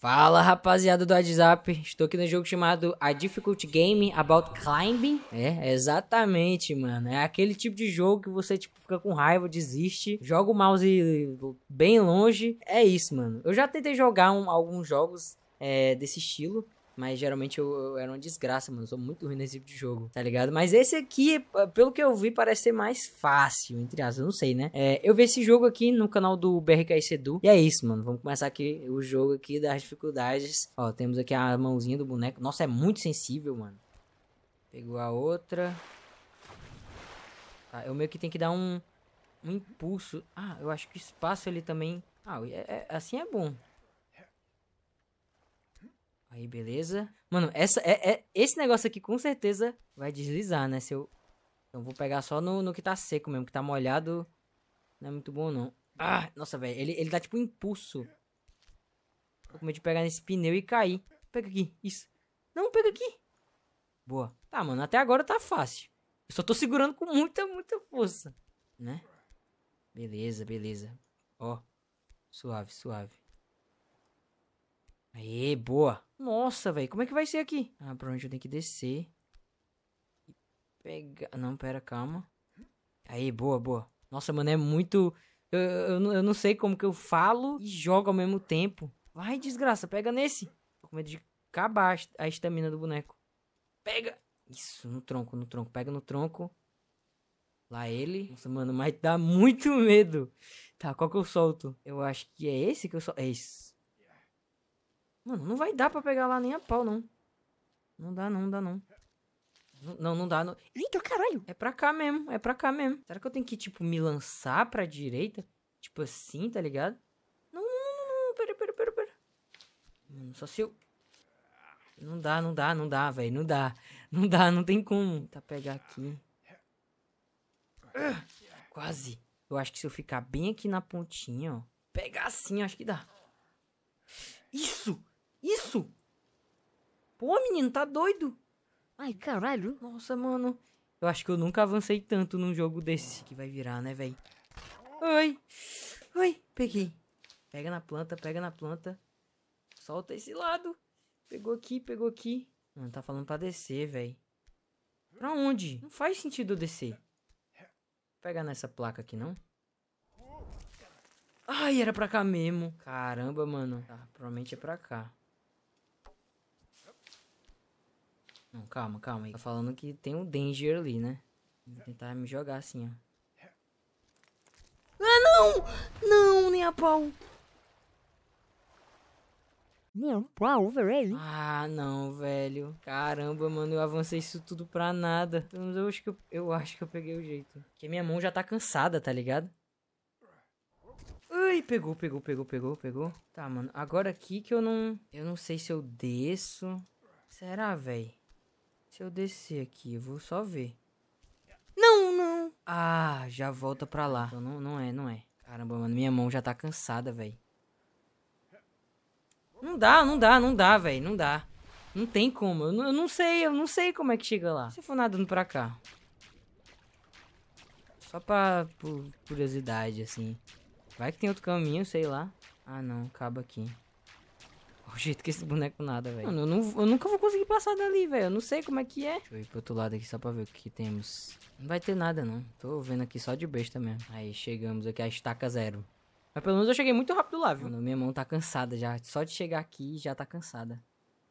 Fala rapaziada do WhatsApp, estou aqui no jogo chamado A Difficult Game About Climbing. É, exatamente, mano. É aquele tipo de jogo que você tipo, fica com raiva, desiste, joga o mouse bem longe. É isso, mano. Eu já tentei jogar um, alguns jogos é, desse estilo, mas geralmente eu, eu, era uma desgraça, mano. Eu sou muito ruim nesse tipo de jogo, tá ligado? Mas esse aqui, pelo que eu vi, parece ser mais fácil, entre aspas. Eu não sei, né? É, eu vi esse jogo aqui no canal do BRK Sedu. E é isso, mano. Vamos começar aqui o jogo aqui das dificuldades. Ó, temos aqui a mãozinha do boneco. Nossa, é muito sensível, mano. Pegou a outra. Tá, eu meio que tenho que dar um, um impulso. Ah, eu acho que o espaço ele também... Ah, é, é, assim é bom. Aí, beleza. Mano, essa, é, é, esse negócio aqui com certeza vai deslizar, né? Se eu... Então vou pegar só no, no que tá seco mesmo, que tá molhado. Não é muito bom, não. Ah, nossa, velho. Ele, ele dá tipo um impulso. Tô com medo de pegar nesse pneu e cair. Pega aqui, isso. Não, pega aqui. Boa. Tá, mano, até agora tá fácil. Eu só tô segurando com muita, muita força, né? Beleza, beleza. Ó, suave, suave. Aê, boa. Nossa, velho, como é que vai ser aqui? Ah, pra onde eu tenho que descer? E pegar... Não, pera, calma. Aí, boa, boa. Nossa, mano, é muito... Eu, eu, eu não sei como que eu falo e jogo ao mesmo tempo. Vai, desgraça, pega nesse. Tô com medo de acabar a estamina do boneco. Pega! Isso, no tronco, no tronco. Pega no tronco. Lá ele. Nossa, mano, mas dá muito medo. Tá, qual que eu solto? Eu acho que é esse que eu solto. É esse. Mano, não vai dar pra pegar lá nem a pau, não. Não dá, não, dá, não. Não, não dá. Não. Eita, caralho! É pra cá mesmo, é pra cá mesmo. Será que eu tenho que, tipo, me lançar pra direita? Tipo assim, tá ligado? Não, não, não, não, pera, pera, pera, pera. Mano, hum, só se eu... Não dá, não dá, não dá, velho, não dá. Não dá, não tem como. Tá, pegar aqui. quase. Eu acho que se eu ficar bem aqui na pontinha, ó. Pegar assim, acho que dá. Isso! Pô, menino, tá doido? Ai, caralho. Nossa, mano. Eu acho que eu nunca avancei tanto num jogo desse que vai virar, né, velho? Ai. Ai, peguei. Pega na planta, pega na planta. Solta esse lado. Pegou aqui, pegou aqui. Mano, tá falando pra descer, velho. Pra onde? Não faz sentido eu descer. Pega nessa placa aqui, não? Ai, era pra cá mesmo. Caramba, mano. Tá, provavelmente é pra cá. Não, calma, calma. Ele tá falando que tem um danger ali, né? Vou tentar me jogar assim, ó. Ah, não! Não, nem a pau! Meu pau, velho. Ah, não, velho. Caramba, mano, eu avancei isso tudo pra nada. Eu acho que eu, eu acho que eu peguei o jeito. Porque minha mão já tá cansada, tá ligado? Ai, pegou, pegou, pegou, pegou, pegou. Tá, mano. Agora aqui que eu não... Eu não sei se eu desço. Será, velho? Se eu descer aqui, eu vou só ver. Não, não. Ah, já volta pra lá. Então, não, não é, não é. Caramba, mano, minha mão já tá cansada, velho. Não dá, não dá, não dá, velho, não dá. Não tem como, eu não, eu não sei, eu não sei como é que chega lá. Se for nadando pra cá. Só pra por curiosidade, assim. Vai que tem outro caminho, sei lá. Ah, não, acaba aqui o jeito que esse boneco nada, velho. Mano, eu, não, eu nunca vou conseguir passar dali, velho. Eu não sei como é que é. Deixa eu ir pro outro lado aqui só pra ver o que temos. Não vai ter nada, não. Tô vendo aqui só de besta mesmo. Aí chegamos aqui, a estaca zero. Mas pelo menos eu cheguei muito rápido lá, viu? Mano, minha mão tá cansada já. Só de chegar aqui já tá cansada.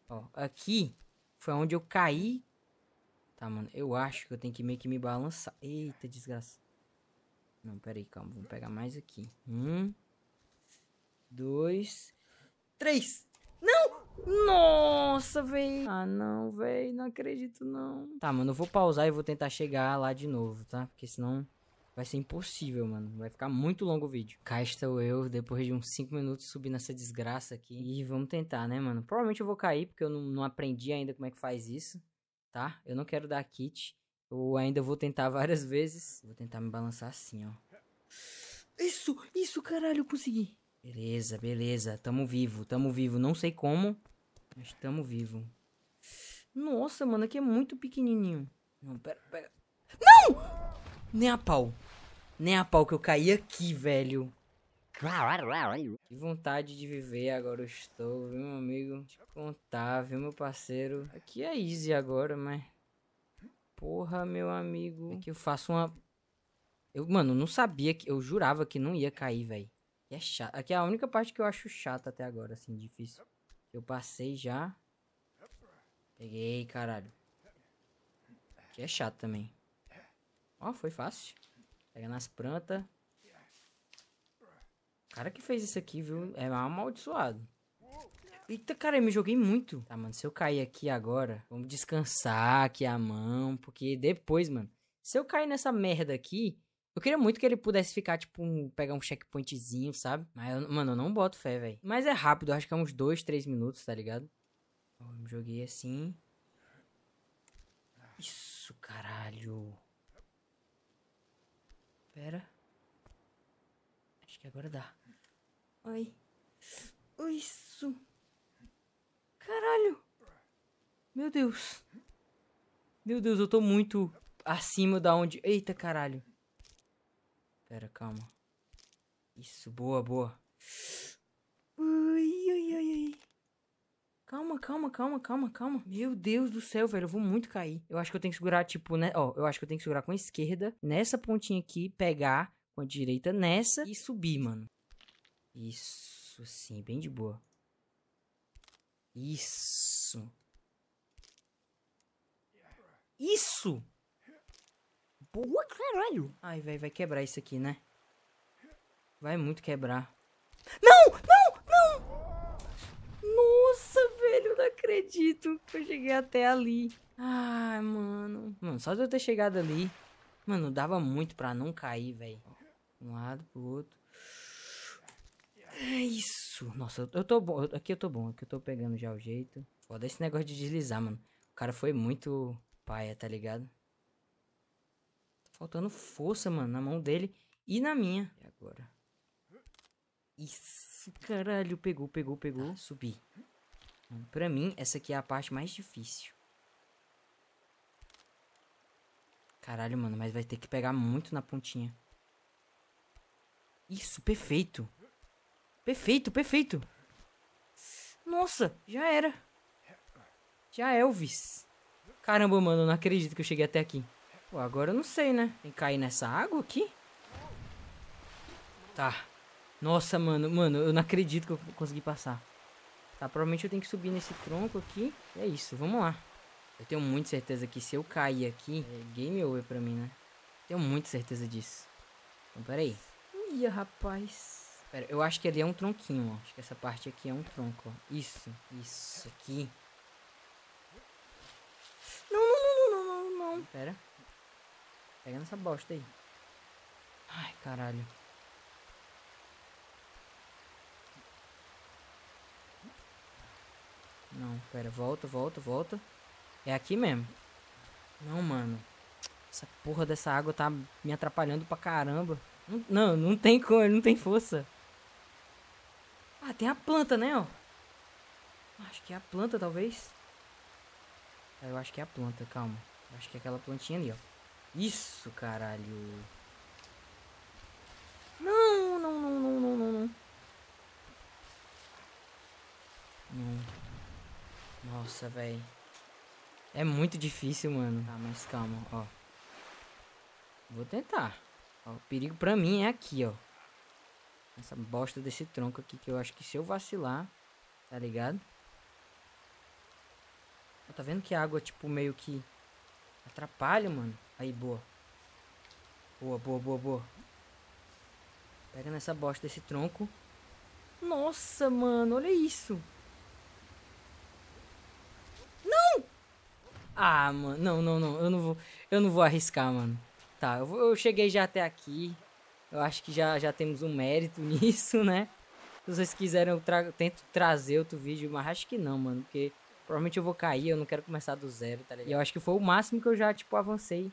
Ó, aqui foi onde eu caí. Tá, mano. Eu acho que eu tenho que meio que me balançar. Eita, desgraça. Não, peraí, calma. Vamos pegar mais aqui. Um. Dois. Três. Não! Nossa, véi. Ah, não, véi. Não acredito, não. Tá, mano, eu vou pausar e vou tentar chegar lá de novo, tá? Porque senão vai ser impossível, mano. Vai ficar muito longo o vídeo. Cá estou eu, depois de uns 5 minutos, subindo essa desgraça aqui. E vamos tentar, né, mano? Provavelmente eu vou cair, porque eu não, não aprendi ainda como é que faz isso, tá? Eu não quero dar kit. Eu ainda vou tentar várias vezes. Vou tentar me balançar assim, ó. Isso, isso, caralho, eu consegui. Beleza, beleza. Tamo vivo, tamo vivo. Não sei como, mas tamo vivo. Nossa, mano, aqui é muito pequenininho. Não, pera, pera. Não! Nem a pau. Nem a pau que eu caí aqui, velho. Que vontade de viver agora eu estou, viu, meu amigo? Te contar, viu, meu parceiro? Aqui é easy agora, mas... Porra, meu amigo. É que eu faço uma... Eu, mano, não sabia que... Eu jurava que não ia cair, velho. Aqui é chato. Aqui é a única parte que eu acho chata até agora, assim, difícil. Eu passei já. Peguei, caralho. Aqui é chato também. Ó, foi fácil. Pega nas plantas. O cara que fez isso aqui, viu? É amaldiçoado. Eita, cara, eu me joguei muito. Tá, mano, se eu cair aqui agora, vamos descansar aqui a mão, porque depois, mano, se eu cair nessa merda aqui, eu queria muito que ele pudesse ficar, tipo, um, pegar um checkpointzinho, sabe? Mas, eu, mano, eu não boto fé, velho. Mas é rápido, acho que é uns 2, 3 minutos, tá ligado? Eu joguei assim. Isso, caralho. Pera. Acho que agora dá. Ai. Isso. Caralho. Meu Deus. Meu Deus, eu tô muito acima da onde... Eita, caralho. Pera, calma. Isso, boa, boa. Ui, ui, ui, calma, calma, calma, calma, calma. Meu Deus do céu, velho, eu vou muito cair. Eu acho que eu tenho que segurar, tipo, né? Ó, eu acho que eu tenho que segurar com a esquerda, nessa pontinha aqui, pegar com a direita nessa e subir, mano. Isso, sim, bem de boa. Isso. Isso! boa, caralho. Ai, velho, vai quebrar isso aqui, né? Vai muito quebrar. Não, não, não! Nossa, velho, não acredito que eu cheguei até ali. Ai, mano. Mano, só de eu ter chegado ali. Mano, dava muito pra não cair, velho. Um lado pro outro. É isso. Nossa, eu, tô bom. aqui eu tô bom. Aqui eu tô pegando já o jeito. Foda esse negócio de deslizar, mano. O cara foi muito paia, tá ligado? Faltando força, mano, na mão dele e na minha. E agora? Isso, caralho. Pegou, pegou, pegou. Ah, subi. pra mim, essa aqui é a parte mais difícil. Caralho, mano, mas vai ter que pegar muito na pontinha. Isso, perfeito. Perfeito, perfeito. Nossa, já era. Já Elvis. Caramba, mano, não acredito que eu cheguei até aqui. Pô, agora eu não sei, né? Tem que cair nessa água aqui? Tá. Nossa, mano. Mano, eu não acredito que eu consegui passar. Tá, provavelmente eu tenho que subir nesse tronco aqui. É isso, vamos lá. Eu tenho muita certeza que se eu cair aqui, é game over pra mim, né? Tenho muita certeza disso. Então, peraí. Ia, rapaz. Pera, eu acho que ali é um tronquinho, ó. Acho que essa parte aqui é um tronco, ó. Isso, isso aqui. Não, não, não, não, não, não. Pera. Pega essa bosta aí. Ai, caralho. Não, pera. Volta, volta, volta. É aqui mesmo. Não, mano. Essa porra dessa água tá me atrapalhando pra caramba. Não, não, tem cor, não tem força. Ah, tem a planta, né, ó. Acho que é a planta, talvez. Eu acho que é a planta, calma. acho que é aquela plantinha ali, ó. Isso, caralho. Não, não, não, não, não, não, não. Nossa, velho. É muito difícil, mano. Tá, mas calma, ó. Vou tentar. Ó, o perigo pra mim é aqui, ó. Essa bosta desse tronco aqui que eu acho que se eu vacilar, tá ligado? Ó, tá vendo que a água, tipo, meio que atrapalha, mano? Aí, boa. Boa, boa, boa, boa. Pega nessa bosta desse tronco. Nossa, mano, olha isso. Não! Ah, mano, não, não, não. Eu não vou, eu não vou arriscar, mano. Tá, eu, eu cheguei já até aqui. Eu acho que já, já temos um mérito nisso, né? Se vocês quiserem, eu tra tento trazer outro vídeo, mas acho que não, mano. Porque provavelmente eu vou cair, eu não quero começar do zero, tá ligado? E eu acho que foi o máximo que eu já, tipo, avancei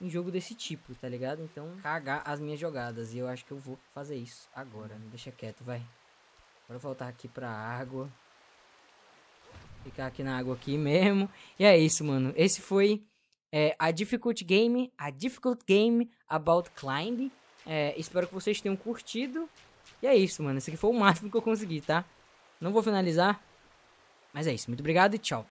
em jogo desse tipo, tá ligado? Então, cagar as minhas jogadas. E eu acho que eu vou fazer isso agora. deixa quieto, vai. Bora voltar aqui pra água. Ficar aqui na água aqui mesmo. E é isso, mano. Esse foi é, a Difficult Game. A Difficult Game About Climb. É, espero que vocês tenham curtido. E é isso, mano. Esse aqui foi o máximo que eu consegui, tá? Não vou finalizar. Mas é isso. Muito obrigado e tchau.